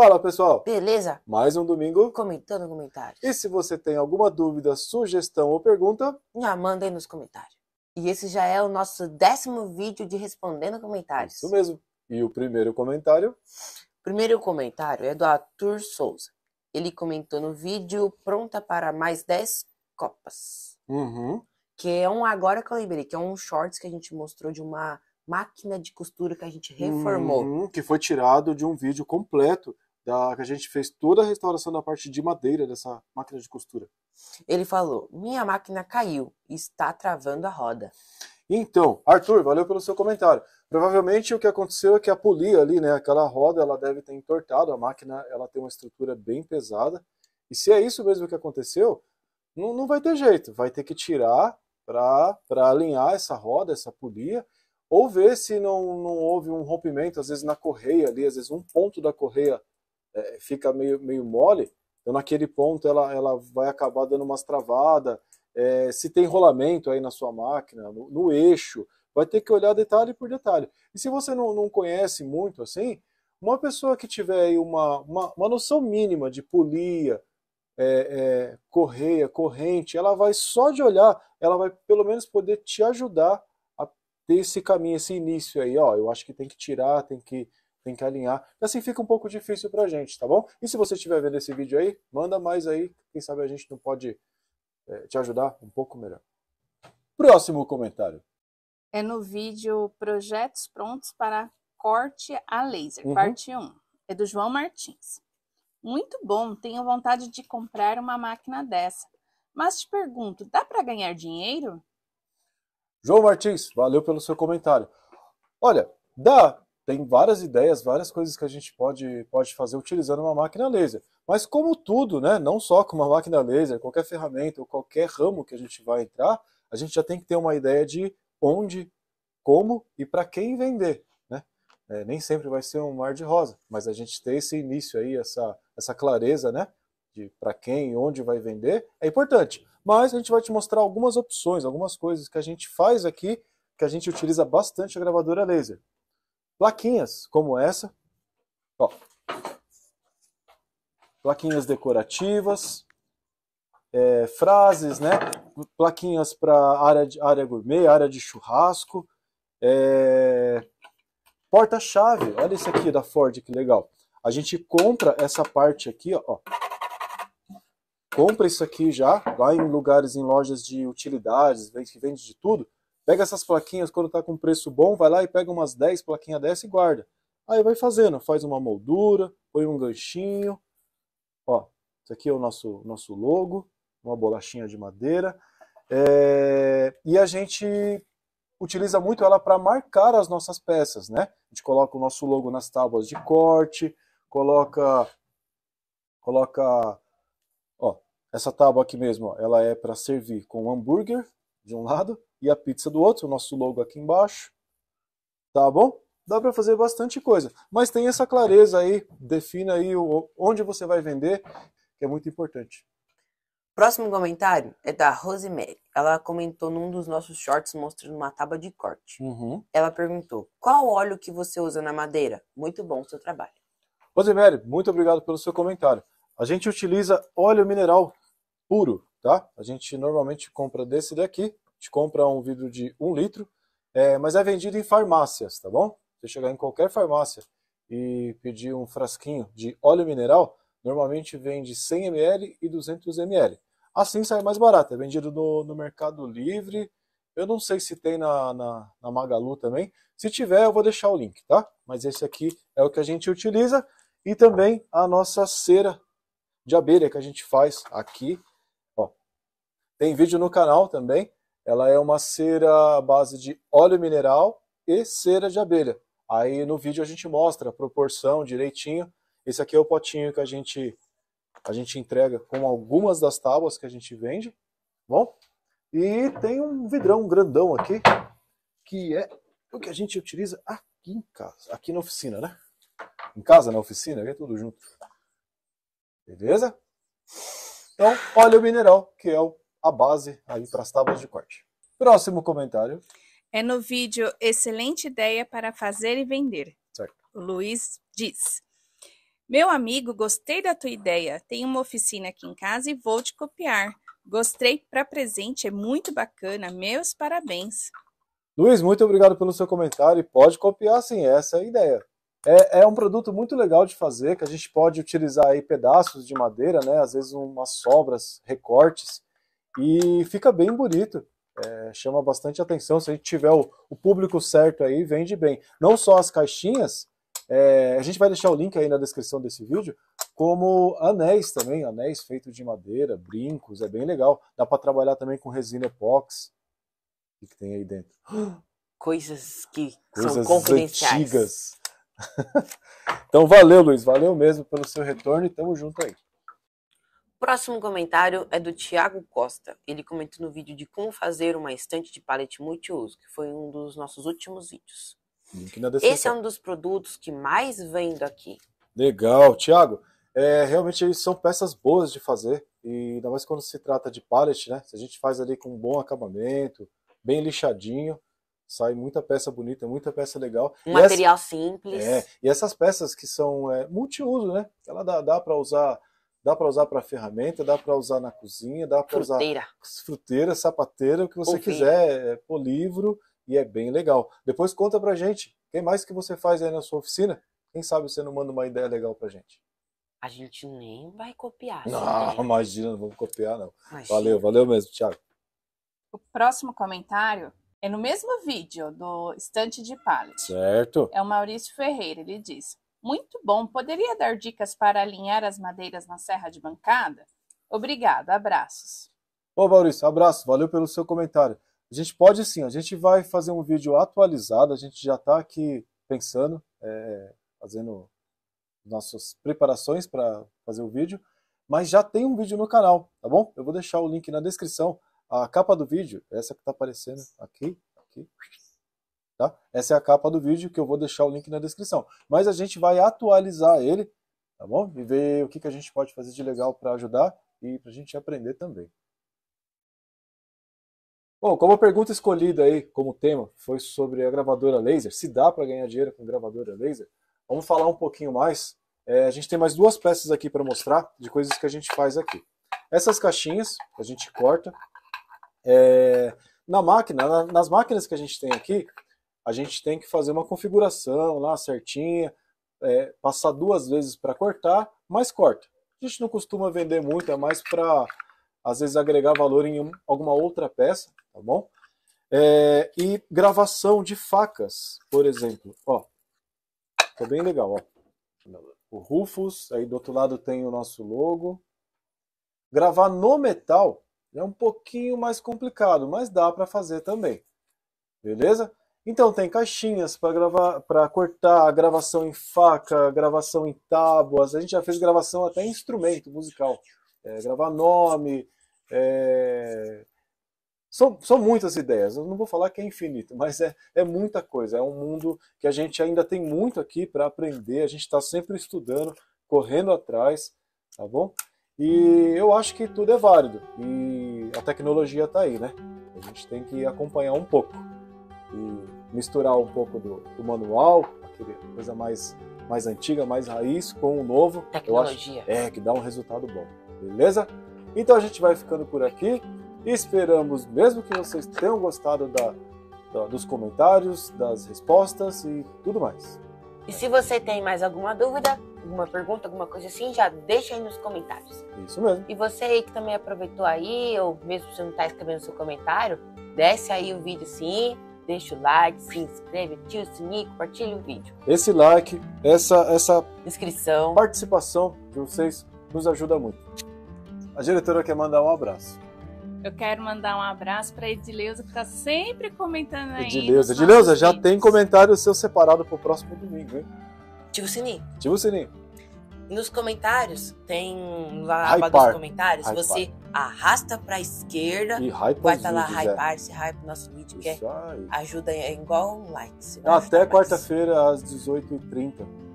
Fala pessoal! Beleza? Mais um domingo comentando comentários. E se você tem alguma dúvida, sugestão ou pergunta, já manda aí nos comentários. E esse já é o nosso décimo vídeo de respondendo comentários. Isso mesmo. E o primeiro comentário? O primeiro comentário é do Arthur Souza. Ele comentou no vídeo Pronta para mais 10 Copas. Uhum. Que é um, agora que eu lembrei, que é um shorts que a gente mostrou de uma máquina de costura que a gente reformou. Uhum, que foi tirado de um vídeo completo da, que a gente fez toda a restauração da parte de madeira dessa máquina de costura. Ele falou: Minha máquina caiu, está travando a roda. Então, Arthur, valeu pelo seu comentário. Provavelmente o que aconteceu é que a polia ali, né, aquela roda, ela deve ter entortado, a máquina ela tem uma estrutura bem pesada. E se é isso mesmo que aconteceu, não, não vai ter jeito, vai ter que tirar para alinhar essa roda, essa polia, ou ver se não, não houve um rompimento, às vezes na correia ali, às vezes um ponto da correia é, fica meio, meio mole, então naquele ponto ela, ela vai acabar dando umas travadas. É, se tem rolamento aí na sua máquina, no, no, eixo, vai ter que olhar detalhe por detalhe. E se você não, não conhece muito assim, uma pessoa que tiver aí uma, uma, uma noção mínima de polia, é, é, correia, corrente, ela vai só de olhar, ela vai pelo menos poder te ajudar a ter esse caminho, esse início aí, ó, eu acho que tem que tirar, tem que tem que alinhar. Então, assim fica um pouco difícil para a gente, tá bom? E se você estiver vendo esse vídeo aí, manda mais aí, quem sabe a gente não pode é, te ajudar um pouco melhor. Próximo comentário. É no vídeo Projetos Prontos para Corte a Laser, uhum. parte 1. É do João Martins. Muito bom, tenho vontade de comprar uma máquina dessa. Mas te pergunto, dá para ganhar dinheiro? João Martins, valeu pelo seu comentário. Olha, dá tem várias ideias, várias coisas que a gente pode, pode fazer utilizando uma máquina laser. Mas como tudo, né, não só com uma máquina laser, qualquer ferramenta ou qualquer ramo que a gente vai entrar, a gente já tem que ter uma ideia de onde, como e para quem vender. Né? É, nem sempre vai ser um mar de rosa, mas a gente ter esse início aí, essa, essa clareza né, de para quem e onde vai vender, é importante. Mas a gente vai te mostrar algumas opções, algumas coisas que a gente faz aqui, que a gente utiliza bastante a gravadora laser plaquinhas como essa. Ó, plaquinhas decorativas, é, frases, né? Plaquinhas para área, de, área gourmet, área de churrasco, é, porta-chave. Olha isso aqui da Ford, que legal. A gente compra essa parte aqui, ó. Compra isso aqui já, vai em lugares, em lojas de utilidades, que vende de tudo. Pega essas plaquinhas quando está com preço bom, vai lá e pega umas 10 plaquinhas dessa e guarda. Aí vai fazendo, faz uma moldura, põe um ganchinho. Ó, isso aqui é o nosso, nosso logo, uma bolachinha de madeira. É... e a gente utiliza muito ela para marcar as nossas peças, né? A gente coloca o nosso logo nas tábuas de corte, coloca coloca ó, essa tábua aqui mesmo, ó, ela é para servir com hambúrguer, de um lado e a pizza do outro, o nosso logo aqui embaixo. Tá bom? Dá para fazer bastante coisa, mas tem essa clareza aí, defina aí o, onde você vai vender, que é muito importante. Próximo comentário é da Rosemary. Ela comentou num dos nossos shorts mostrando uma tábua de corte. Uhum. Ela perguntou: Qual óleo que você usa na madeira? Muito bom o seu trabalho. Rosemary, muito obrigado pelo seu comentário. A gente utiliza óleo mineral puro, tá? A gente normalmente compra desse daqui, a gente compra um vidro de 1 um litro, é, mas é vendido em farmácias, tá bom? Você chegar em qualquer farmácia e pedir um frasquinho de óleo mineral, normalmente vende 100 ml e 200 ml. Assim sai mais barato, é vendido no, no Mercado Livre, eu não sei se tem na, na, na, Magalu também. Se tiver, eu vou deixar o link, tá? Mas esse aqui é o que a gente utiliza. E também a nossa cera de abelha que a gente faz aqui tem vídeo no canal também. Ela é uma cera à base de óleo mineral e cera de abelha. Aí no vídeo a gente mostra a proporção direitinho. Esse aqui é o potinho que a gente a gente entrega com algumas das tábuas que a gente vende, bom? E tem um vidrão grandão aqui, que é o que a gente utiliza aqui em casa, aqui na oficina, né? Em casa, na oficina, é tudo junto. Beleza? Então, óleo mineral, que é o a base aí para as tábuas de corte. Próximo comentário. É no vídeo Excelente Ideia para Fazer e Vender. Certo. O Luiz diz: Meu amigo, gostei da tua ideia. Tem uma oficina aqui em casa e vou te copiar. Gostei para presente, é muito bacana. Meus parabéns. Luiz, muito obrigado pelo seu comentário e pode copiar sim, essa é a ideia. É, é, um produto muito legal de fazer, que a gente pode utilizar aí pedaços de madeira, né? Às vezes umas sobras, recortes, e fica bem bonito. É, chama bastante atenção. Se a gente tiver o, o, público certo aí, vende bem. Não só as caixinhas, é, a gente vai deixar o link aí na descrição desse vídeo, como anéis também, anéis feitos de madeira, brincos, é bem legal. Dá para trabalhar também com resina epox. O que, tem aí dentro? Coisas que Coisas são confidenciais. Antigas. então valeu, Luiz, valeu mesmo pelo seu retorno e tamo junto aí. Próximo comentário é do Tiago Costa. Ele comentou no vídeo de como fazer uma estante de palete multiuso, que foi um dos nossos últimos vídeos. Esse é um dos produtos que mais vendo aqui. Legal, Tiago. É, realmente são peças boas de fazer, e ainda mais quando se trata de pallet, né? Se a gente faz ali com um bom acabamento, bem lixadinho, sai muita peça bonita, muita peça legal. Um e material essa... simples. É, e essas peças que são é, multiuso, né? Ela dá, dá para usar Dá para usar para ferramenta, dá para usar na cozinha, dá para usar fruteira, sapateira, o que você quiser, é, por livro e é bem legal. Depois conta para gente, quem mais que você faz aí na sua oficina? Quem sabe você não manda uma ideia legal para gente. A gente nem vai copiar. Assim, não, né? imagina, não vamos copiar não. Imagina. Valeu, valeu mesmo, Thiago. O próximo comentário é no mesmo vídeo do estante de pallet. Certo. É o Maurício Ferreira, ele diz: muito bom. Poderia dar dicas para alinhar as madeiras na serra de bancada? Obrigado. abraços. Ô Maurício, abraço, valeu pelo seu comentário. A gente pode sim, a gente vai fazer um vídeo atualizado, a gente já está aqui pensando, é, fazendo nossas preparações para fazer o vídeo, mas já tem um vídeo no canal, tá bom? Eu vou deixar o link na descrição. A capa do vídeo, essa que está aparecendo aqui, aqui, Tá? Essa é a capa do vídeo que eu vou deixar o link na descrição. Mas a gente vai atualizar ele, tá bom? E ver o que, que a gente pode fazer de legal para ajudar e para a gente aprender também. Bom, como a pergunta escolhida aí como tema foi sobre a gravadora laser, se dá para ganhar dinheiro com gravadora laser, vamos falar um pouquinho mais. É, a gente tem mais duas peças aqui para mostrar de coisas que a gente faz aqui. Essas caixinhas a gente corta. É, na máquina, na, nas máquinas que a gente tem aqui, a gente tem que fazer uma configuração lá certinha, é, passar duas vezes para cortar, mas corta. A gente não costuma vender muito, é mais para, às vezes, agregar valor em alguma outra peça, tá bom? É, e gravação de facas, por exemplo. Ó, tá bem legal, ó. O Rufus, aí do outro lado tem o nosso logo. Gravar no metal é um pouquinho mais complicado, mas dá para fazer também. Beleza? Então tem caixinhas para gravar, para cortar, gravação em faca, gravação em tábuas. A gente já fez gravação até em instrumento musical, é, gravar nome. É... São, são muitas ideias. Eu não vou falar que é infinito, mas é, é muita coisa. É um mundo que a gente ainda tem muito aqui para aprender. A gente está sempre estudando, correndo atrás, tá bom? E eu acho que tudo é válido. E a tecnologia está aí, né? A gente tem que acompanhar um pouco. E misturar um pouco do, do manual, aquela coisa mais, mais antiga, mais raiz, com o novo. Tecnologia. Acho, é, que dá um resultado bom. Beleza? Então a gente vai ficando por aqui. Esperamos mesmo que vocês tenham gostado da, da, dos comentários, das respostas e tudo mais. E se você tem mais alguma dúvida, alguma pergunta, alguma coisa assim, já deixa aí nos comentários. Isso mesmo. E você aí que também aproveitou aí, ou mesmo se não está escrevendo seu comentário, desce aí o vídeo sim, deixa o like, se inscreve, ativa o sininho, compartilha o vídeo. Esse like, essa, essa inscrição, participação de vocês nos ajuda muito. A diretora quer mandar um abraço. Eu quero mandar um abraço para Edileuza, que está sempre comentando aí. Edileuza, Edileuza já tem comentário seu separado para o próximo domingo, hein? Ativa o sininho. Ativa o sininho nos comentários, tem lá a dos comentários, High você par. arrasta pra esquerda, e vai estar tá lá é. hypar, se hype nosso vídeo, que é ajuda, é igual um like. Até quarta-feira às 18h30.